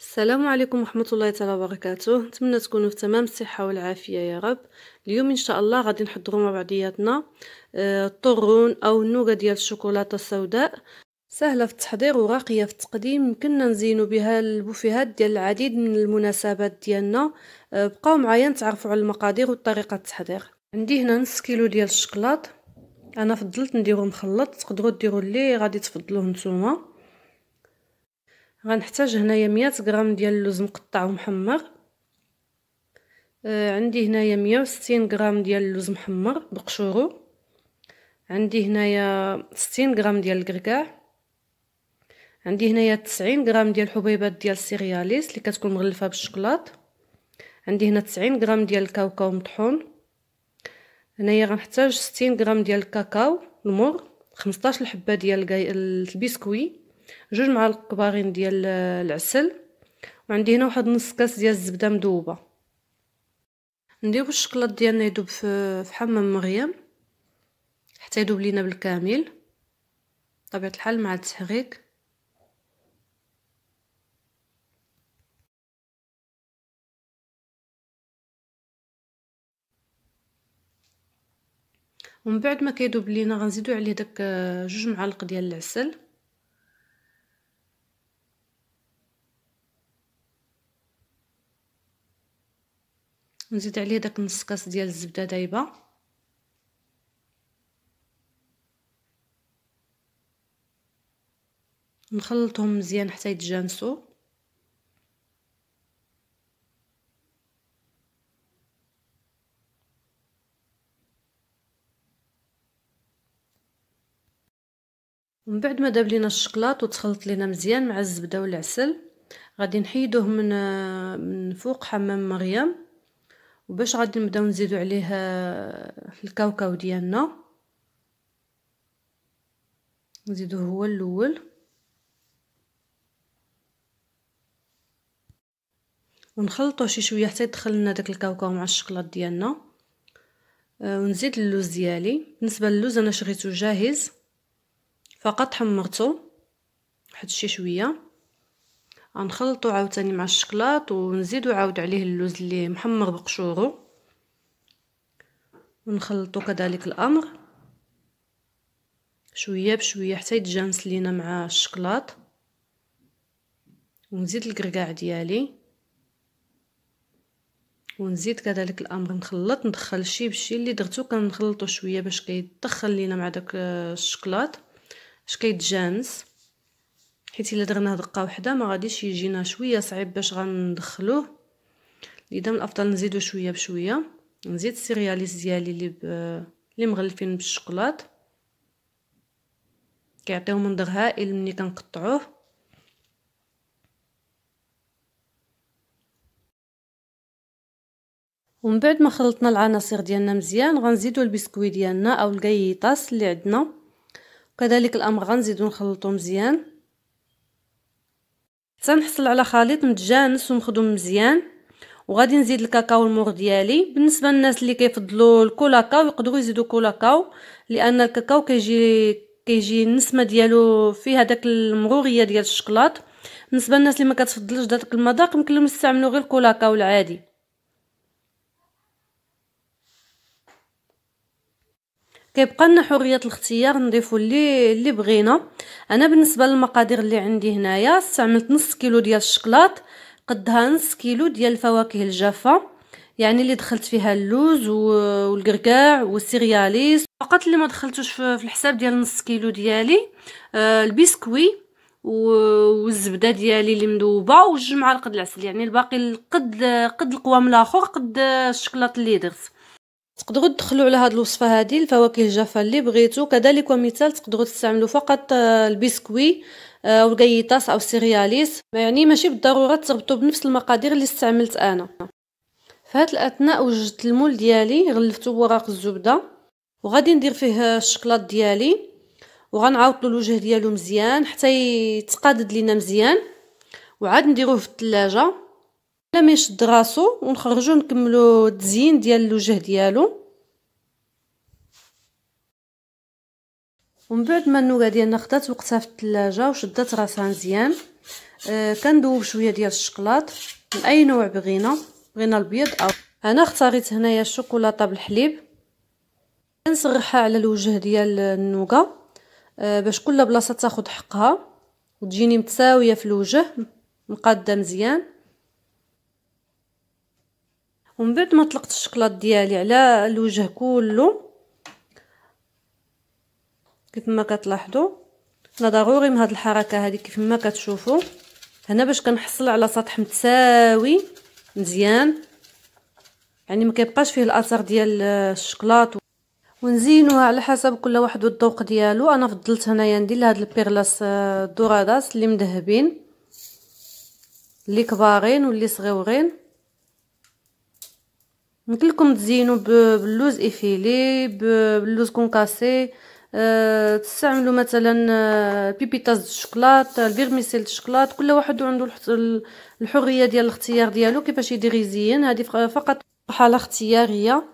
السلام عليكم ورحمة الله تعالى وبركاته نتمنى تكونوا في تمام الصحة والعافية يا رب اليوم إن شاء الله غادي نحضروا مع بعضياتنا الطرون آه، أو النوكة ديال الشوكولاتة السوداء سهلة في التحضير وراقية في التقديم يمكننا نزينو بها البوفيهات ديال العديد من المناسبات ديالنا آه، بقاو معايا نتعرفوا على المقادير والطريقه التحضير عندي هنا نص كيلو ديال الشكلاط انا فضلت نديرو مخلط تقدروا ديروا اللي غادي تفضلوه نتوما غنحتاج هنايا 100 غرام ديال اللوز مقطع ومحمر آه، عندي هنايا 160 غرام ديال اللوز محمر بقشورو عندي هنايا 60 غرام ديال الكركاع عندي هنايا 90 غرام ديال الحبيبات ديال السيرياليس اللي كتكون مغلفه بالشوكولاط عندي هنا 90 غرام ديال الكاوكاو مطحون هنايا غنحتاج 60 غرام ديال الكاكاو المر 15 الحبه ديال البسكوي جوج معالق كبارين ديال العسل وعندي هنا واحد نص كاس ديال الزبده مذوبه نديرو الشكلاط ديالنا يذوب في حمام مريم حتى يذوب لينا بالكامل بطبيعه الحال مع التحريك ومن بعد ما كيذوب لينا غنزيدو عليه داك جوج معالق ديال العسل نزيد عليه داك نص كاس ديال الزبده دايبه نخلطهم مزيان حتى يتجانسوا ومن بعد ما داب لينا الشكلاط وتخلط لينا مزيان مع الزبده والعسل غادي نحيدوه من من فوق حمام مريم وباش غادي نبداو نزيدو عليه آه، الكاوكاو ديالنا نزيدو هو الاول ونخلطو شي شويه حتى يدخل لنا داك الكاوكاو مع الشكلاط ديالنا آه، ونزيد اللوز ديالي بالنسبه للوز انا شريته جاهز فقط حمرته واحد شي شويه غنخلطو عاوتاني مع الشكلاط ونزيدو عاود عليه اللوز اللي محمر بقشورو ونخلطو كذلك الامر شويه بشويه حتى يتجانس لينا مع الشكلاط ونزيد الكركاع ديالي ونزيد كذلك الامر نخلط ندخل شي بشي اللي درتو كنخلطو شويه باش كيتدخل لينا مع داك الشكلاط باش كيتجانس حيت الا درناه دقه واحده ما غاديش يجينا شويه صعيب باش غندخلوه لذا من الافضل نزيدو شويه بشويه نزيد السيرياليز ديالي اللي ب... اللي مغلفين بالشوكولات كيعطيو منظر هائل ملي كنقطعوه ومن بعد ما خلطنا العناصر ديالنا مزيان غنزيدو البسكوي ديالنا او القيطاس اللي عندنا وكذلك الامر غنزيدو نخلطو مزيان حتى نحصل على خليط متجانس ومخدوم مزيان وغادي نزيد الكاكاو المور ديالي بالنسبه للناس اللي كيفضلوا الكولاكاو يقدروا يزيدوا كولاكاو لان الكاكاو كيجي كيجي النسمه ديالو فيها داك المروريه ديال الشكلاط بالنسبه للناس اللي ما كتفضلش داك المذاق يمكن لهم يستعملوا غير الكولاكاو العادي كيبقى لنا حريه الاختيار نضيفوا اللي اللي بغينا انا بالنسبه للمقادير اللي عندي هنايا استعملت نص كيلو ديال الشكلاط قدها نص كيلو ديال الفواكه الجافه يعني اللي دخلت فيها اللوز والقرقاع والسيرياليس فقط اللي ما دخلتوش في الحساب ديال نص كيلو ديالي آه، البسكوي والزبده ديالي اللي مذوبه وجوج معالق العسل يعني الباقي قد قد القوام الاخر قد الشكلاط اللي درت تقدروا تدخلوا على هذه الوصفه هذه الفواكه الجافه اللي بغيتو كذلك ومثال تقدروا تستعملوا فقط آه، البسكوي آه، او القيطاس او السيرياليس يعني ماشي بالضروره تربطوا بنفس المقادير اللي استعملت انا في هذا الاثناء وجدت المول ديالي غلفته بوراق الزبده وغادي ندير فيه الشكلاط ديالي له الوجه ديالو مزيان حتى يتقادد لينا مزيان وعاد نديروه في الثلاجه لا ما يشد راسو ونخرجو نكملو التزيين ديال الوجه ديالو ومن بعد ما النوكا ديالنا خدات وقتها في الثلاجه وشدات راسها مزيان آه كندوب شويه ديال الشكلاط من اي نوع بغينا بغينا البيض او انا اختاريت هنايا الشوكولاته بالحليب كنسرحها على الوجه ديال النوكا آه باش كل بلاصه تاخد حقها وتجيني متساويه في الوجه مقاده مزيان ومن بعد ما طلقت الشكلاط ديالي على الوجه كله كيف ما كتلاحظوا انا ضروري من هاد الحركه هذه كيف ما كتشوفوا هنا باش كنحصل على سطح متساوي مزيان يعني ما كيبقاش فيه الاثر ديال الشكلاط ونزينوها على حسب كل واحد والذوق ديالو انا فضلت هنايا ندير هاد البيرلاس آه، دوراداس اللي مذهبين اللي كبارين واللي صغيورين يمكن لكم تزينوا باللوز افيلي باللوز كونكاسي أه تستعملوا مثلا بيبيتاز الشكلاط الفيرميسيل الشكلاط كل واحد عنده الحريه ديال الاختيار ديالو كيفاش يدير يزين هذه فقط حاله اختياريه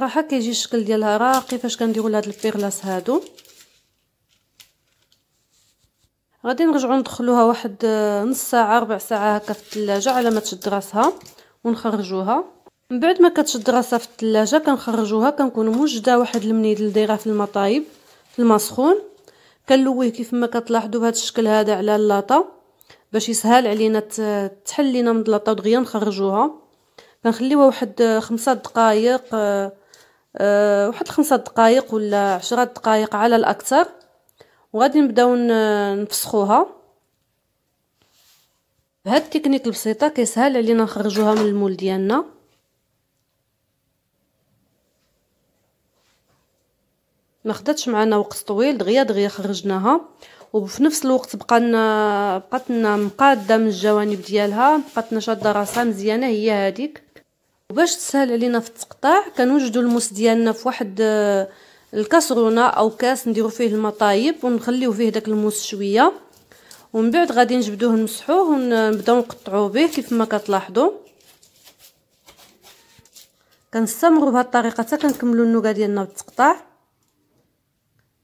صراحه كيجي الشكل ديالها راقي فاش كنديرو لهاد البيغلاس هادو غادي نرجعو ندخلوها واحد نص ساعه ربع ساعه هكا في التلاجة على ما تشد راسها ونخرجوها من بعد ما كتشد راسها في التلاجة كنخرجوها كنكون موجده واحد المنيد اللي دايره في المطايب طايب في الما سخون كنلويه كيف ما كتلاحظوا بهذا الشكل هذا على اللاطه باش يسهل علينا تحل لينا من اللاطه ودغيا نخرجوها كنخليوها واحد خمسة دقائق أه واحد خمسة دقائق ولا عشرة دقائق على الاكثر وغادي نبداو نفسخوها بهاد التكنيك البسيطه كيسهل علينا نخرجوها من المول ديالنا ما خداتش معنا وقت طويل دغيا دغيا خرجناها وفي نفس الوقت بقى لنا بقات لنا مقاده من الجوانب ديالها بقات لنا شاده راسها مزيانه هي هذيك وباش تسهل علينا في التقطاع كنوجدو الموس ديالنا في واحد آه، الكاسرونه او كاس نديرو فيه المطايب ونخليو فيه داك الموس شويه ومن بعد غادي نجبدوه نمسحوه ونبداو نقطعوا به كيف ما كتلاحظوا كنستمروا بهذه الطريقه حتى كنكملوا النوكا ديالنا بالتقطاع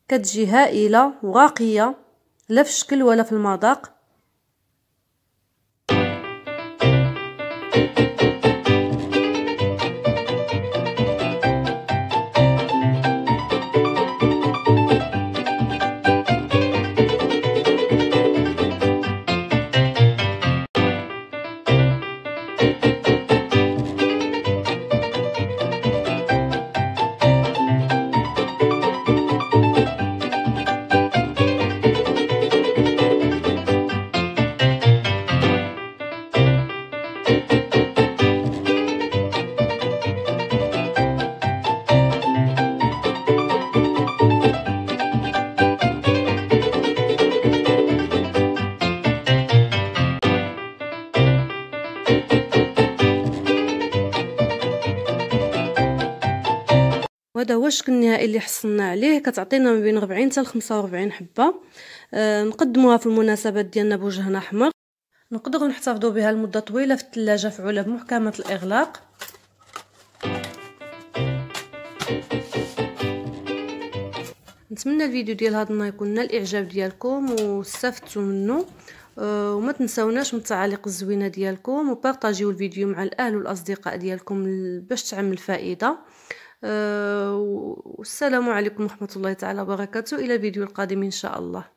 كتجي هائله وراقيه لا في الشكل ولا في المذاق الشكل النهائي اللي حصلنا عليه كتعطينا ما بين 40 حتى 45 حبه آه، نقدموها في المناسبات ديالنا بوجهنا احمر نقدروا نحتفظوا بها لمده طويله في الثلاجه في علب محكمه الاغلاق نتمنى الفيديو ديال هذا النهار يكون نال الاعجاب ديالكم واستفدتوا منه آه، وما تنساوناش من التعاليق الزوينه ديالكم وبارطاجيو الفيديو مع الاهل والاصدقاء ديالكم باش تعمل فائده آه، والسلام عليكم ورحمة الله تعالى وبركاته إلى فيديو القادم إن شاء الله